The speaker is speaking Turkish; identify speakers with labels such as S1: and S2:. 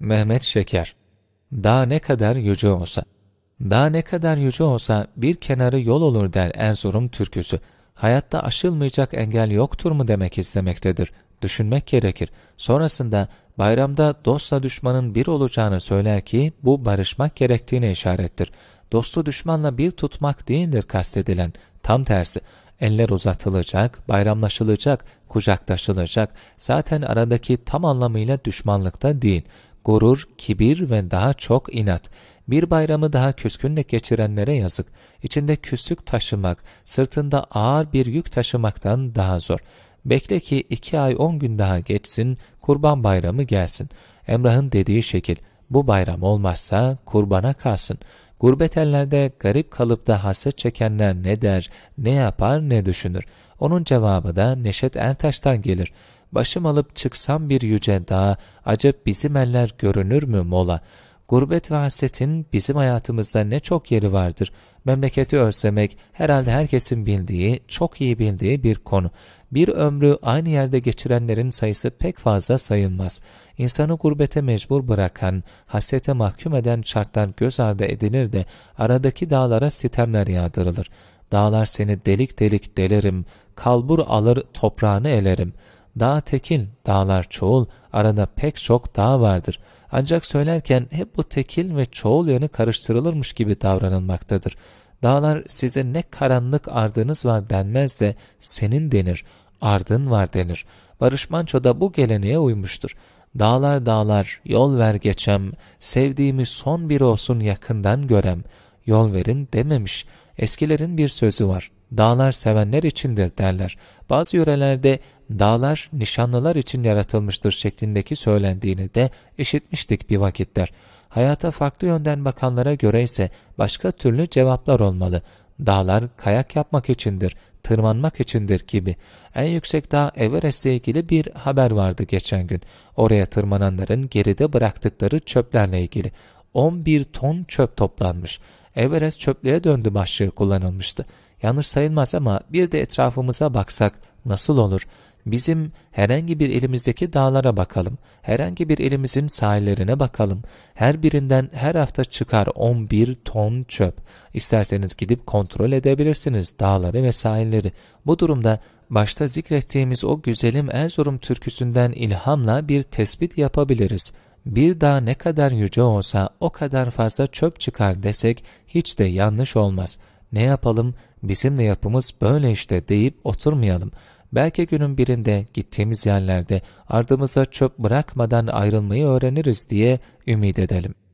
S1: Mehmet Şeker Daha ne kadar yüce olsa Daha ne kadar yüce olsa bir kenarı yol olur der Erzurum türküsü. Hayatta aşılmayacak engel yoktur mu demek istemektedir. Düşünmek gerekir. Sonrasında bayramda dostla düşmanın bir olacağını söyler ki bu barışmak gerektiğine işarettir. Dostu düşmanla bir tutmak değildir kastedilen. Tam tersi eller uzatılacak, bayramlaşılacak, kucaklaşılacak, zaten aradaki tam anlamıyla düşmanlıkta değil, gurur, kibir ve daha çok inat. Bir bayramı daha küskünle geçirenlere yazık. İçinde küslük taşımak, sırtında ağır bir yük taşımaktan daha zor. Bekle ki iki ay on gün daha geçsin, kurban bayramı gelsin. Emrah'ın dediği şekil, bu bayram olmazsa kurbana kalsın. Gurbet ellerde garip kalıp da hasret çekenler ne der, ne yapar, ne düşünür? Onun cevabı da Neşet Ertaş'tan gelir başım alıp çıksam bir yüce dağa, acep bizim eller görünür mü mola? Gurbet ve hasretin bizim hayatımızda ne çok yeri vardır. Memleketi özlemek herhalde herkesin bildiği, çok iyi bildiği bir konu. Bir ömrü aynı yerde geçirenlerin sayısı pek fazla sayılmaz. İnsanı gurbete mecbur bırakan, hasrete mahkum eden şartlar göz ardı edilir de aradaki dağlara sitemler yağdırılır. Dağlar seni delik delik delerim, kalbur alır toprağını elerim.'' Dağ tekil, dağlar çoğul, arada pek çok dağ vardır. Ancak söylerken hep bu tekil ve çoğul yanı karıştırılırmış gibi davranılmaktadır. Dağlar size ne karanlık ardınız var denmez de senin denir, ardın var denir. Barış Manço da bu geleneğe uymuştur. Dağlar dağlar, yol ver geçem, sevdiğimi son bir olsun yakından görem. Yol verin dememiş. Eskilerin bir sözü var. Dağlar sevenler içindir derler. Bazı yörelerde dağlar nişanlılar için yaratılmıştır şeklindeki söylendiğini de işitmiştik bir vakitler. Hayata farklı yönden bakanlara göre ise başka türlü cevaplar olmalı. Dağlar kayak yapmak içindir, tırmanmak içindir gibi. En yüksek dağ Everest'le ilgili bir haber vardı geçen gün. Oraya tırmananların geride bıraktıkları çöplerle ilgili. 11 ton çöp toplanmış. Everest çöplüğe döndü başlığı kullanılmıştı. Yanlış sayılmaz ama bir de etrafımıza baksak nasıl olur? Bizim herhangi bir elimizdeki dağlara bakalım, herhangi bir elimizin sahillerine bakalım. Her birinden her hafta çıkar 11 ton çöp. İsterseniz gidip kontrol edebilirsiniz dağları ve sahilleri. Bu durumda başta zikrettiğimiz o güzelim Erzurum türküsünden ilhamla bir tespit yapabiliriz. Bir dağ ne kadar yüce olsa o kadar fazla çöp çıkar desek hiç de yanlış olmaz. Ne yapalım bizim de yapımız böyle işte deyip oturmayalım.'' Belki günün birinde gittiğimiz yerlerde ardımıza çöp bırakmadan ayrılmayı öğreniriz diye ümit edelim.